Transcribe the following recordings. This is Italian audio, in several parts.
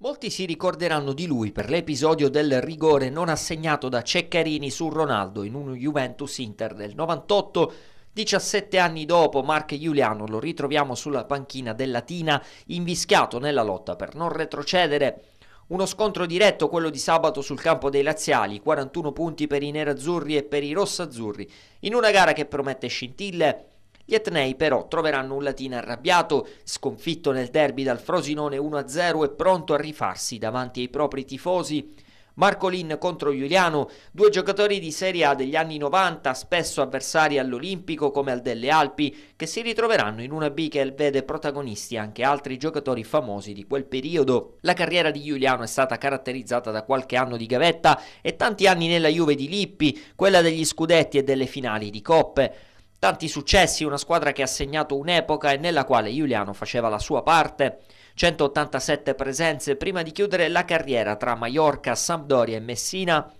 Molti si ricorderanno di lui per l'episodio del rigore non assegnato da Ceccarini su Ronaldo in un Juventus Inter del 98. 17 anni dopo Mark Giuliano lo ritroviamo sulla panchina del Latina, invischiato nella lotta per non retrocedere. Uno scontro diretto, quello di sabato sul campo dei Laziali, 41 punti per i nerazzurri e per i rossazzurri, in una gara che promette scintille gli Etnei però troveranno un latino arrabbiato, sconfitto nel derby dal Frosinone 1-0 e pronto a rifarsi davanti ai propri tifosi. Marcolin contro Giuliano, due giocatori di Serie A degli anni 90, spesso avversari all'Olimpico come al delle Alpi, che si ritroveranno in una B che vede protagonisti anche altri giocatori famosi di quel periodo. La carriera di Giuliano è stata caratterizzata da qualche anno di gavetta e tanti anni nella Juve di Lippi, quella degli scudetti e delle finali di coppe. Tanti successi, una squadra che ha segnato un'epoca e nella quale Giuliano faceva la sua parte. 187 presenze prima di chiudere la carriera tra Mallorca, Sampdoria e Messina.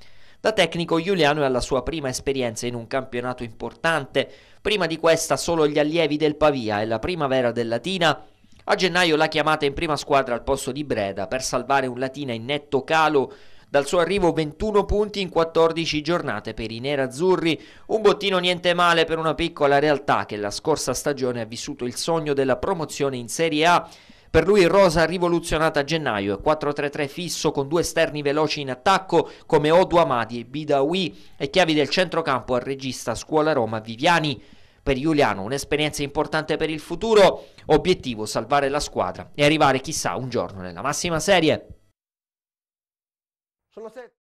Da tecnico Giuliano è alla sua prima esperienza in un campionato importante, prima di questa solo gli allievi del Pavia e la primavera del Latina. A gennaio la chiamata in prima squadra al posto di Breda per salvare un Latina in netto calo dal suo arrivo 21 punti in 14 giornate per i nerazzurri, un bottino niente male per una piccola realtà che la scorsa stagione ha vissuto il sogno della promozione in Serie A. Per lui rosa rivoluzionata a gennaio e 4-3-3 fisso con due esterni veloci in attacco come Odu Amadi e Bidawi e chiavi del centrocampo al regista Scuola Roma Viviani. Per Giuliano un'esperienza importante per il futuro, obiettivo salvare la squadra e arrivare chissà un giorno nella massima serie. Sono sette.